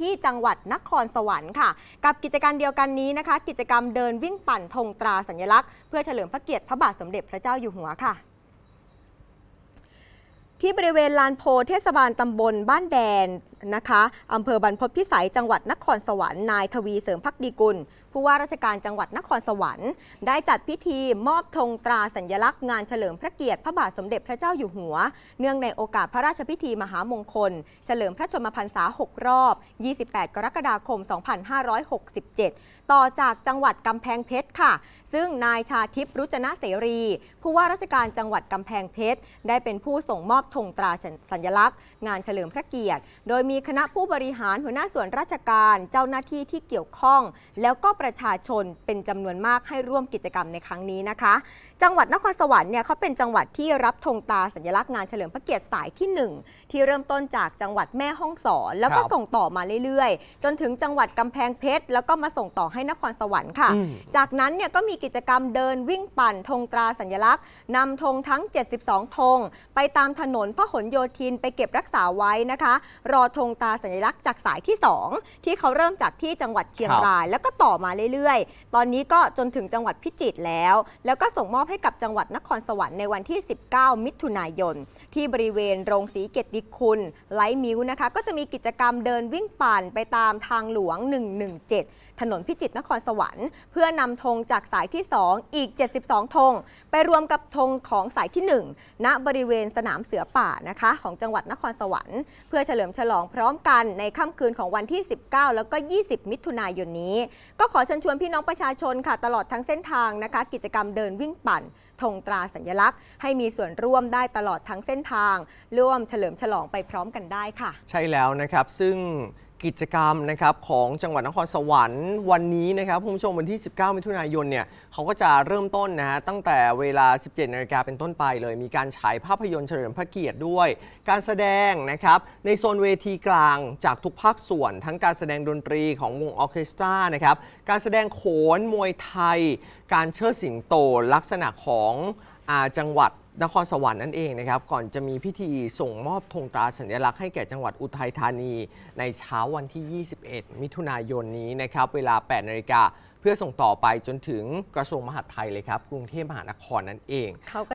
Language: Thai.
ที่จังหวัดนครสวรรค์ค่ะ กับกิจกรรมเดียวกันนี้นะคะ กิจกรรมเดินวิ่งปั่นธงตราสัญลักษณ์เพื่อเฉลิมพระเกียรติพระบาทสมเด็จพระเจ้าอยู่หัวค่ะที่บริเวณลานโพเทศบาลตำบลบ้านแดนนะคะอำเภอบรรพตพิสัยจังหวัดนครสวรรค์ นายทวีเสริมพักดีกุล ผู้ว่าราชการจังหวัดนครสวรรค์ ได้จัดพิธีมอบธงตราสัญลักษณ์งานเฉลิมพระเกียรติพระบาทสมเด็จพระเจ้าอยู่หัว เนื่องในโอกาสพระราชพิธีมหามงคล เฉลิมพระชนมพรรษา6รอบ 28 กรกฎาคม 2567 ต่อจากจังหวัดกำแพงเพชรค่ะ ซึ่งนายชาทิพย์รุจนะเสรี ผู้ว่าราชการจังหวัดกำแพงเพชรได้เป็นผู้ส่งมอบธงตราสัญลักษณ์ งานเฉลิมพระเกียรติ โดยมีคณะผู้บริหารหัวหน้าส่วนราชการเจ้าหน้าที่ที่เกี่ยวข้อง แล้วก็ประชาชนเป็นจำนวนมากให้ร่วมกิจกรรมในครั้งนี้นะคะ จังหวัดนครสวรรค์เนี่ยเขาเป็นจังหวัดที่รับธงตราสัญลักษณ์งานเฉลิมพระเกียรติสายที่ 1 ที่เริ่มต้นจากจังหวัดแม่ฮ่องสอนแล้วก็ส่งต่อมาเรื่อยๆ จนถึงจังหวัดกำแพงเพชรแล้วก็มาส่งต่อให้นครสวรรค์ค่ะ จากนั้นเนี่ยก็มีกิจกรรมเดินวิ่งปั่นธงตราสัญลักษณ์นำธงทั้ง 72ธงไปตามถนนนนพหลโยธินไปเก็บรักษาไว้นะคะ รอธงตาสัญลักษณ์จากสายที่ 2 ที่เขาเริ่มจากที่จังหวัดเชียงรายแล้วก็ต่อมาเรื่อยๆ ตอนนี้ก็จนถึงจังหวัดพิจิตรแล้วแล้วก็ส่งมอบให้กับจังหวัดนครสวรรค์ในวันที่ 19 มิถุนายน ที่บริเวณโรงสีเกติคุณ ไลท์มิวนะคะ ก็จะมีกิจกรรมเดินวิ่งปั่นไปตามทางหลวง117ถนนพิจิตรนครสวรรค์เพื่อนำธงจากสายที่2อีก72ธงไปรวมกับธงของสายที่ 1 ณบริเวณสนามเสือป่านะคะของจังหวัดนครสวรรค์เพื่อเฉลิมฉลองพร้อมกันในค่ำคืนของวันที่ 19 แล้วก็ 20 มิถุนายนนี้ ก็ขอเชิญชวนพี่น้องประชาชนค่ะ ตลอดทั้งเส้นทางนะคะ กิจกรรมเดินวิ่งปั่นธงตราสัญลักษณ์ให้มีส่วนร่วมได้ตลอดทั้งเส้นทาง ร่วมเฉลิมฉลองไปพร้อมกันได้ค่ะ ใช่แล้วนะครับซึ่งกิจกรรมนะครับของจังหวัดนครสวรรค์วันนี้นะครับผู้ชมวันที่ 19มิถุนายนเนี่ยเขาก็จะเริ่มต้นนะฮะตั้งแต่เวลา 17 นาฬิกาเป็นต้นไปเลย มีการฉายภาพยนตร์เฉลิมพระเกียรติด้วย การแสดงนะครับในโซนเวทีกลางจากทุกภาคส่วนทั้งการแสดงดนตรีของวงออเคสตรานะครับการแสดงโขนมวยไทย การเชิดสิงโตลักษณะของจังหวัดนครสวรรค์นั่นเองนะครับ ก่อนจะมีพิธีส่งมอบธงตราสัญลักษณ์ให้แก่จังหวัดอุทัยธานีในเช้าวันที่ 21 มิถุนายนนี้นะครับ เวลา 8 นาฬิกาเพื่อส่งต่อไปจนถึงกระทรวงมหาดไทยเลยครับ กรุงเทพมหานครนั่นเอง